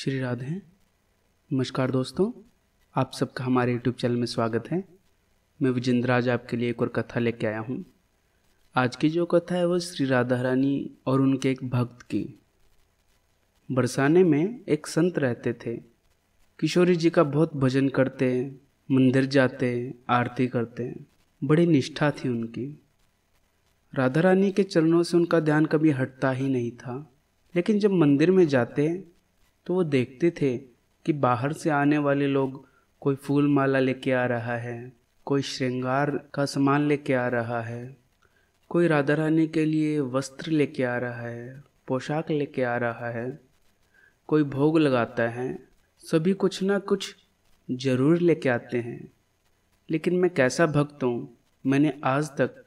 श्री राधे नमस्कार दोस्तों आप सबका हमारे यूट्यूब चैनल में स्वागत है मैं विजेंद्र आज आपके लिए एक और कथा लेके आया हूँ आज की जो कथा है वो श्री राधा रानी और उनके एक भक्त की बरसाने में एक संत रहते थे किशोरी जी का बहुत भजन करते मंदिर जाते आरती करते बड़ी निष्ठा थी उनकी राधा रानी के चरणों से उनका ध्यान कभी हटता ही नहीं था लेकिन जब मंदिर में जाते तो वो देखते थे कि बाहर से आने वाले लोग कोई फूल माला लेके आ रहा है कोई श्रृंगार का सामान लेके आ रहा है कोई राधा रानी के लिए वस्त्र लेके आ रहा है पोशाक लेके आ रहा है कोई भोग लगाता है सभी कुछ ना कुछ ज़रूर लेके आते हैं लेकिन मैं कैसा भक्त हूँ मैंने आज तक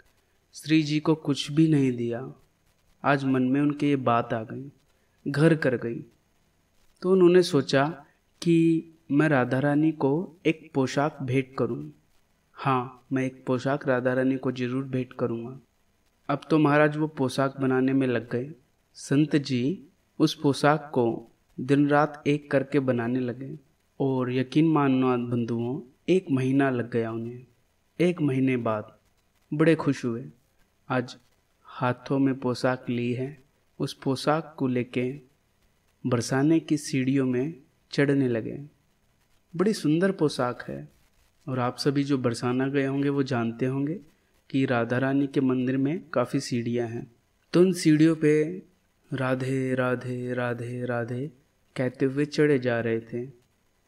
श्री जी को कुछ भी नहीं दिया आज मन में उनके ये बात आ गई घर कर गई तो उन्होंने सोचा कि मैं राधा रानी को एक पोशाक भेंट करूं। हाँ मैं एक पोशाक राधा रानी को जरूर भेंट करूंगा। अब तो महाराज वो पोशाक बनाने में लग गए संत जी उस पोशाक को दिन रात एक करके बनाने लगे और यकीन मानना बंधुओं एक महीना लग गया उन्हें एक महीने बाद बड़े खुश हुए आज हाथों में पोशाक ली है उस पोशाक को लेके बरसाने की सीढ़ियों में चढ़ने लगे बड़ी सुंदर पोशाक है और आप सभी जो बरसाना गए होंगे वो जानते होंगे कि राधा रानी के मंदिर में काफ़ी सीढ़ियाँ हैं तो उन सीढ़ियों पे राधे राधे राधे राधे कहते हुए चढ़े जा रहे थे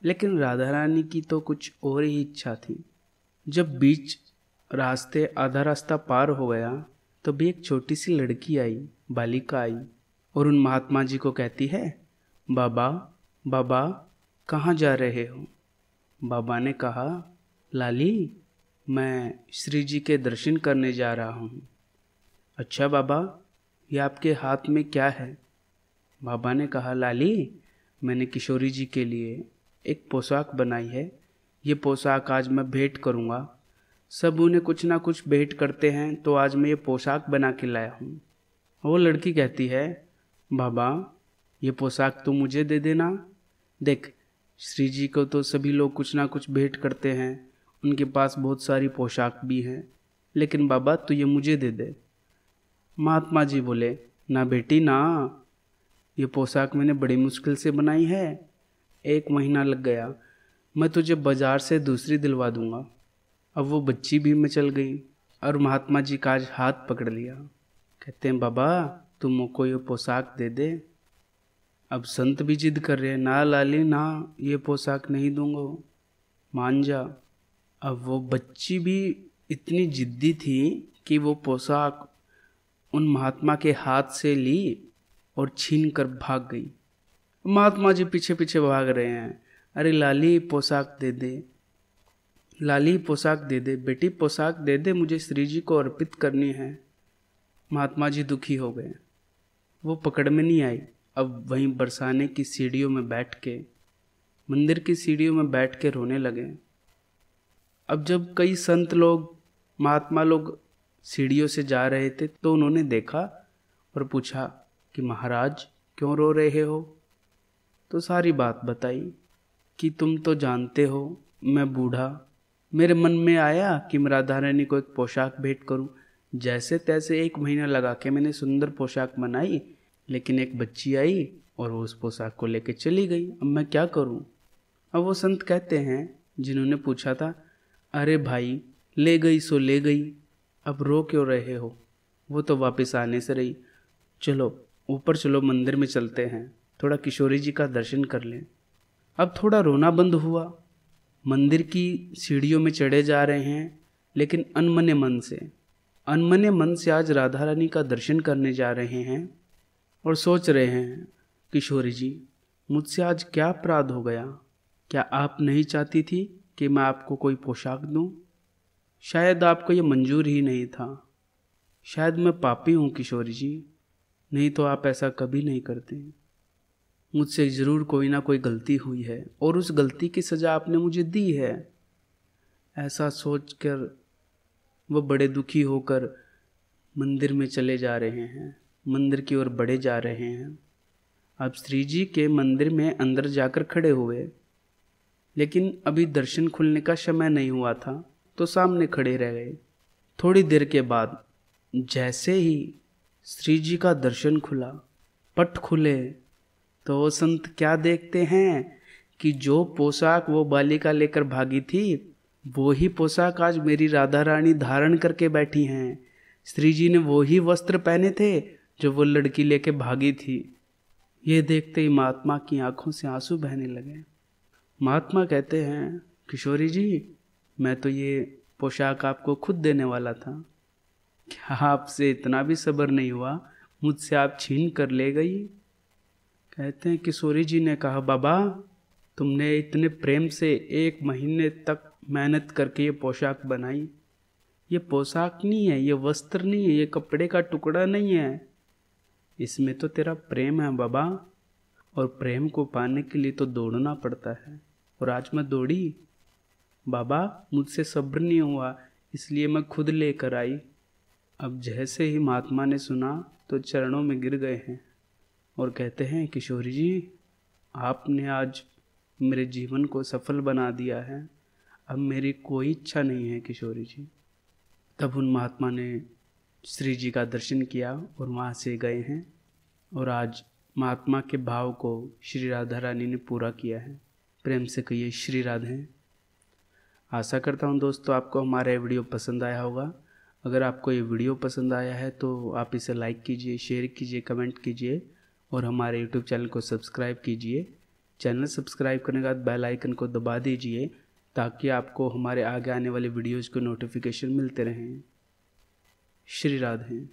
लेकिन राधा रानी की तो कुछ और ही इच्छा थी जब बीच रास्ते आधा रास्ता पार हो गया तभी भी एक छोटी सी लड़की आई बालिका आई और उन महात्मा जी को कहती है बाबा बाबा कहाँ जा रहे हो बाबा ने कहा लाली मैं श्री जी के दर्शन करने जा रहा हूँ अच्छा बाबा ये आपके हाथ में क्या है बाबा ने कहा लाली मैंने किशोरी जी के लिए एक पोशाक बनाई है ये पोशाक आज मैं भेंट करूँगा सब उन्हें कुछ ना कुछ भेंट करते हैं तो आज मैं ये पोशाक बना के लाया हूँ वो लड़की कहती है बाबा ये पोशाक तो मुझे दे देना देख श्री जी को तो सभी लोग कुछ ना कुछ भेंट करते हैं उनके पास बहुत सारी पोशाक भी हैं लेकिन बाबा तो ये मुझे दे दे महात्मा जी बोले ना बेटी ना ये पोशाक मैंने बड़ी मुश्किल से बनाई है एक महीना लग गया मैं तुझे बाज़ार से दूसरी दिलवा दूंगा अब वो बच्ची भी मैं चल गई और महात्मा जी का आज हाथ पकड़ लिया कहते हैं बाबा तुम को ये पोशाक दे दे अब संत भी जिद कर रहे हैं ना लाली ना ये पोशाक नहीं दूंगा मान जा अब वो बच्ची भी इतनी जिद्दी थी कि वो पोशाक उन महात्मा के हाथ से ली और छीन कर भाग गई महात्मा जी पीछे पीछे भाग रहे हैं अरे लाली पोशाक दे दे लाली पोशाक दे दे बेटी पोशाक दे दे मुझे श्री जी को अर्पित करनी है महात्मा जी दुखी हो गए वो पकड़ में नहीं आई अब वहीं बरसाने की सीढ़ियों में बैठ के मंदिर की सीढ़ियों में बैठ के रोने लगे अब जब कई संत लोग महात्मा लोग सीढ़ियों से जा रहे थे तो उन्होंने देखा और पूछा कि महाराज क्यों रो रहे हो तो सारी बात बताई कि तुम तो जानते हो मैं बूढ़ा मेरे मन में आया कि मैं राधा रानी को एक पोशाक भेंट करूं जैसे तैसे एक महीना लगा के मैंने सुंदर पोशाक बनाई लेकिन एक बच्ची आई और वो उस पोशाक को लेके चली गई अब मैं क्या करूँ अब वो संत कहते हैं जिन्होंने पूछा था अरे भाई ले गई सो ले गई अब रो क्यों रहे हो वो तो वापस आने से रही चलो ऊपर चलो मंदिर में चलते हैं थोड़ा किशोरी जी का दर्शन कर लें अब थोड़ा रोना बंद हुआ मंदिर की सीढ़ियों में चढ़े जा रहे हैं लेकिन अनमने मन से अनमने मन से आज राधा रानी का दर्शन करने जा रहे हैं और सोच रहे हैं किशोरी जी मुझसे आज क्या अपराध हो गया क्या आप नहीं चाहती थी कि मैं आपको कोई पोशाक दूं? शायद आपको यह मंजूर ही नहीं था शायद मैं पापी हूँ किशोरी जी नहीं तो आप ऐसा कभी नहीं करते मुझसे ज़रूर कोई ना कोई गलती हुई है और उस गलती की सज़ा आपने मुझे दी है ऐसा सोच कर वह बड़े दुखी होकर मंदिर में चले जा रहे हैं मंदिर की ओर बढ़े जा रहे हैं अब श्री जी के मंदिर में अंदर जाकर खड़े हुए लेकिन अभी दर्शन खुलने का समय नहीं हुआ था तो सामने खड़े रह गए थोड़ी देर के बाद जैसे ही श्री जी का दर्शन खुला पट खुले तो वो संत क्या देखते हैं कि जो पोशाक वो बालिका लेकर भागी थी वो ही पोशाक आज मेरी राधा रानी धारण करके बैठी हैं श्री जी ने वो ही वस्त्र पहने थे जो वो लड़की लेके भागी थी ये देखते ही महात्मा की आंखों से आंसू बहने लगे महात्मा कहते हैं किशोरी जी मैं तो ये पोशाक आपको खुद देने वाला था क्या आपसे इतना भी सब्र नहीं हुआ मुझसे आप छीन कर ले गई कहते हैं किशोरी जी ने कहा बाबा तुमने इतने प्रेम से एक महीने तक मेहनत करके ये पोशाक बनाई ये पोशाक नहीं है ये वस्त्र नहीं है ये कपड़े का टुकड़ा नहीं है इसमें तो तेरा प्रेम है बाबा और प्रेम को पाने के लिए तो दौड़ना पड़ता है और आज मैं दौड़ी बाबा मुझसे सब्र नहीं हुआ इसलिए मैं खुद लेकर आई अब जैसे ही महात्मा ने सुना तो चरणों में गिर गए हैं और कहते हैं किशोरी जी आपने आज मेरे जीवन को सफल बना दिया है अब मेरी कोई इच्छा नहीं है किशोरी जी तब उन महात्मा ने श्री जी का दर्शन किया और वहाँ से गए हैं और आज महात्मा के भाव को श्री राधा रानी ने पूरा किया है प्रेम से कहिए श्री राधे आशा करता हूँ दोस्तों आपको हमारा ये वीडियो पसंद आया होगा अगर आपको ये वीडियो पसंद आया है तो आप इसे लाइक कीजिए शेयर कीजिए कमेंट कीजिए और हमारे यूट्यूब चैनल को सब्सक्राइब कीजिए चैनल सब्सक्राइब करने के बाद बेल आइकन को दबा दीजिए ताकि आपको हमारे आगे आने वाले वीडियोज़ को नोटिफिकेशन मिलते रहें श्री राधे